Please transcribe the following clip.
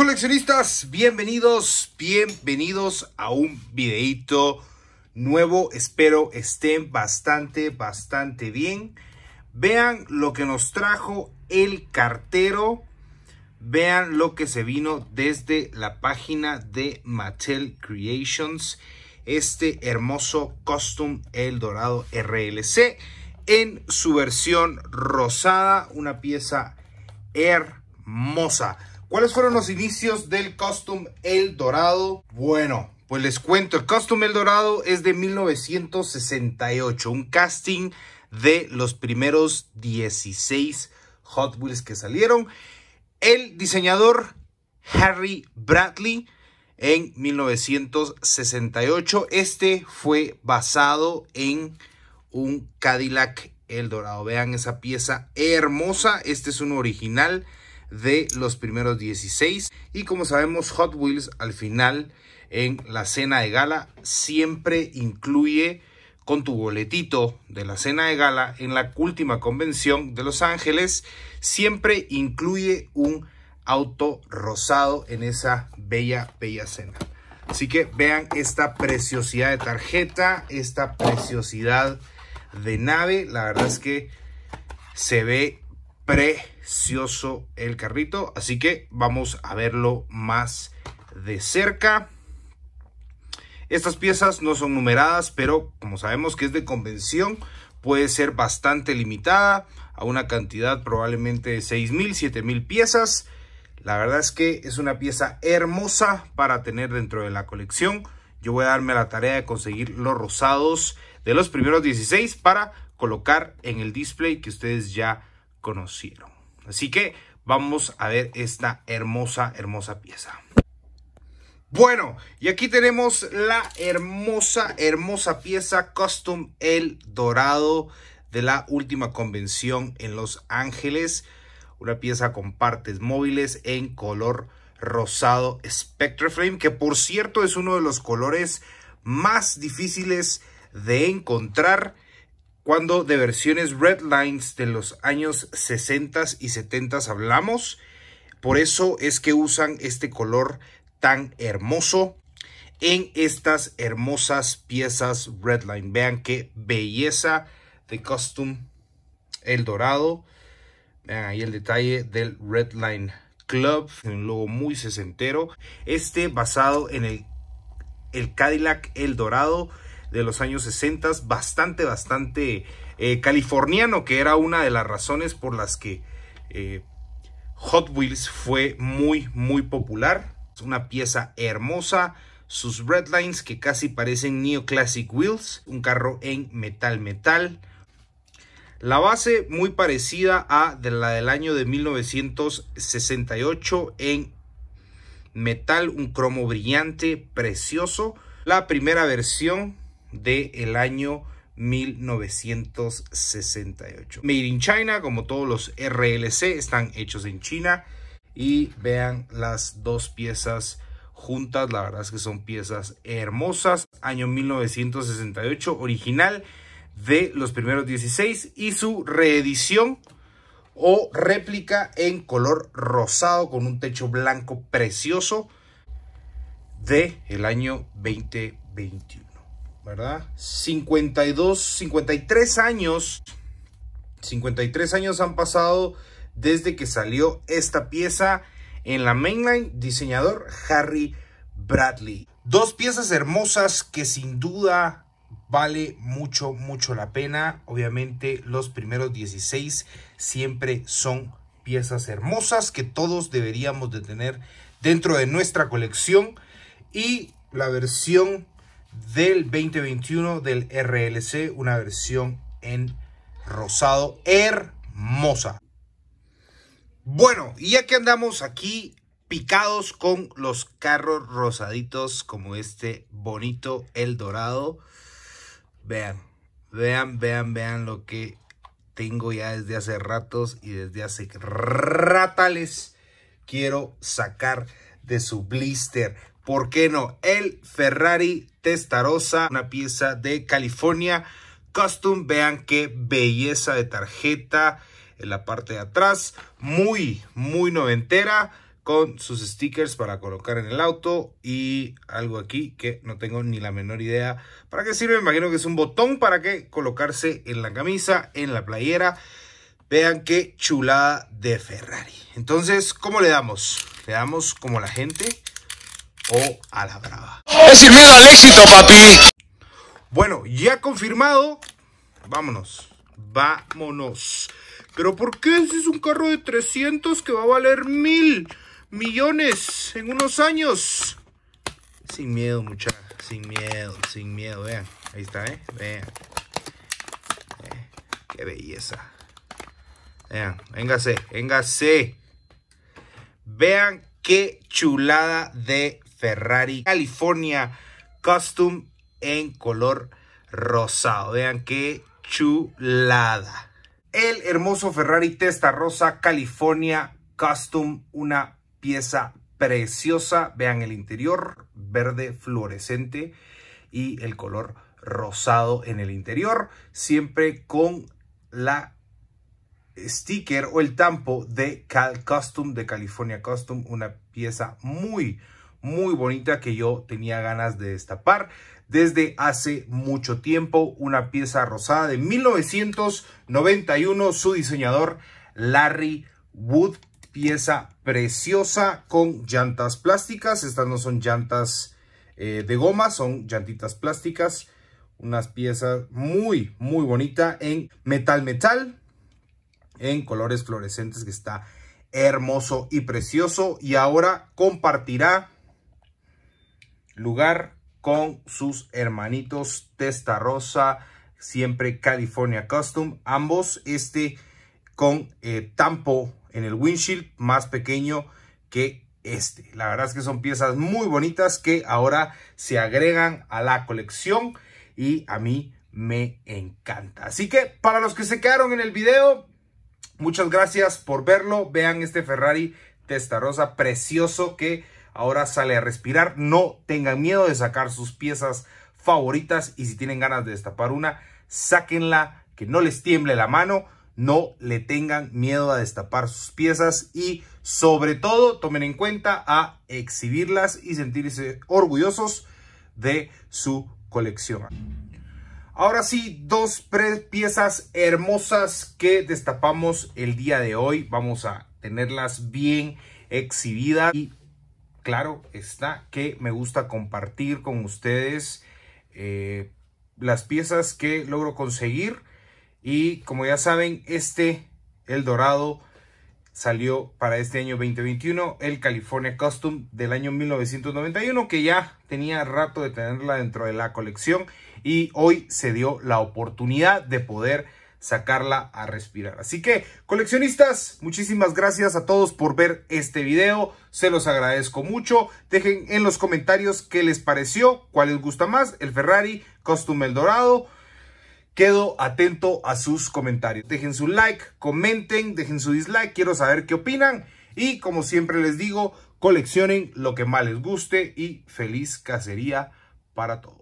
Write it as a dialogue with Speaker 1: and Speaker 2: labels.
Speaker 1: Coleccionistas, bienvenidos, bienvenidos a un videito nuevo. Espero estén bastante, bastante bien. Vean lo que nos trajo el cartero. Vean lo que se vino desde la página de Mattel Creations. Este hermoso Custom El Dorado RLC en su versión rosada. Una pieza hermosa. ¿Cuáles fueron los inicios del costume El Dorado? Bueno, pues les cuento, el costume El Dorado es de 1968, un casting de los primeros 16 Hot Wheels que salieron. El diseñador Harry Bradley en 1968. Este fue basado en un Cadillac El Dorado. Vean esa pieza hermosa. Este es un original de los primeros 16. Y como sabemos, Hot Wheels al final en la cena de gala siempre incluye con tu boletito de la cena de gala en la última convención de Los Ángeles, siempre incluye un auto rosado en esa bella, bella cena. Así que vean esta preciosidad de tarjeta, esta preciosidad de nave. La verdad es que se ve precioso el carrito. Así que vamos a verlo más de cerca. Estas piezas no son numeradas, pero como sabemos que es de convención, puede ser bastante limitada a una cantidad probablemente de 6.000, 7.000 piezas. La verdad es que es una pieza hermosa para tener dentro de la colección. Yo voy a darme la tarea de conseguir los rosados de los primeros 16 para colocar en el display que ustedes ya conocieron. Así que vamos a ver esta hermosa, hermosa pieza. Bueno, y aquí tenemos la hermosa, hermosa pieza Custom El Dorado de la última convención en Los Ángeles. Una pieza con partes móviles en color rosado frame que por cierto es uno de los colores más difíciles de encontrar cuando de versiones Lines de los años 60 y 70 hablamos. Por eso es que usan este color tan hermoso en estas hermosas piezas Redline. Vean qué belleza de costume El Dorado. Vean ahí el detalle del Redline Club, un logo muy sesentero. Este basado en el, el Cadillac El Dorado de los años 60, bastante, bastante eh, californiano, que era una de las razones por las que eh, Hot Wheels fue muy, muy popular. Es una pieza hermosa, sus redlines que casi parecen neoclassic wheels, un carro en metal metal. La base muy parecida a de la del año de 1968 en metal, un cromo brillante, precioso. La primera versión del el año 1968. Made in China, como todos los RLC, están hechos en China. Y vean las dos piezas juntas, la verdad es que son piezas hermosas. Año 1968, original de los primeros 16 y su reedición o réplica en color rosado con un techo blanco precioso de el año 2021. ¿verdad? 52, 53 años, 53 años han pasado desde que salió esta pieza en la mainline, diseñador Harry Bradley. Dos piezas hermosas que sin duda vale mucho, mucho la pena. Obviamente los primeros 16 siempre son piezas hermosas que todos deberíamos de tener dentro de nuestra colección. Y la versión del 2021 del RLC, una versión en rosado hermosa. Bueno, y ya que andamos aquí picados con los carros rosaditos como este bonito El Dorado, vean, vean, vean, vean lo que tengo ya desde hace ratos y desde hace ratales quiero sacar de su blister. ¿Por qué no? El Ferrari Testarossa, una pieza de California Custom. Vean qué belleza de tarjeta en la parte de atrás. Muy, muy noventera con sus stickers para colocar en el auto y algo aquí que no tengo ni la menor idea para qué sirve. Me imagino que es un botón para que colocarse en la camisa, en la playera. Vean qué chulada de Ferrari. Entonces, ¿cómo le damos? Le damos como la gente o a la brava. Es sin miedo al éxito, papi. Bueno, ya confirmado. Vámonos. Vámonos. Pero ¿por qué ese es un carro de 300 que va a valer mil millones en unos años? Sin miedo, muchachos. Sin miedo, sin miedo. Vean. Ahí está, ¿eh? Vean. Eh, qué belleza. Vean. Véngase, véngase. Vean qué chulada de Ferrari California Custom en color rosado. Vean qué chulada. El hermoso Ferrari Testa Rosa California Custom, una pieza preciosa. Vean el interior, verde fluorescente y el color rosado en el interior. Siempre con la sticker o el tampo de Cal Custom, de California Custom. Una pieza muy, muy bonita que yo tenía ganas de destapar desde hace mucho tiempo. Una pieza rosada de 1991, su diseñador Larry Wood. Pieza preciosa con llantas plásticas. Estas no son llantas eh, de goma, son llantitas plásticas. Unas piezas muy, muy bonita en metal metal. En colores fluorescentes que está hermoso y precioso. Y ahora compartirá lugar con sus hermanitos rosa siempre California Custom. Ambos, este con eh, tampo en el windshield más pequeño que este. La verdad es que son piezas muy bonitas que ahora se agregan a la colección y a mí me encanta. Así que para los que se quedaron en el video, muchas gracias por verlo. Vean este Ferrari Testarossa precioso que ahora sale a respirar. No tengan miedo de sacar sus piezas favoritas y si tienen ganas de destapar una, sáquenla, que no les tiemble la mano, no le tengan miedo a destapar sus piezas y sobre todo tomen en cuenta a exhibirlas y sentirse orgullosos de su colección. Ahora sí, dos piezas hermosas que destapamos el día de hoy. Vamos a tenerlas bien exhibidas y claro está que me gusta compartir con ustedes eh, las piezas que logro conseguir. Y como ya saben, este, el dorado, salió para este año 2021 el California Custom del año 1991 que ya tenía rato de tenerla dentro de la colección y hoy se dio la oportunidad de poder sacarla a respirar. Así que, coleccionistas, muchísimas gracias a todos por ver este video. Se los agradezco mucho. Dejen en los comentarios qué les pareció, cuál les gusta más, el Ferrari, costume El Dorado. Quedo atento a sus comentarios. Dejen su like, comenten, dejen su dislike. Quiero saber qué opinan. Y como siempre les digo, coleccionen lo que más les guste y feliz cacería para todos.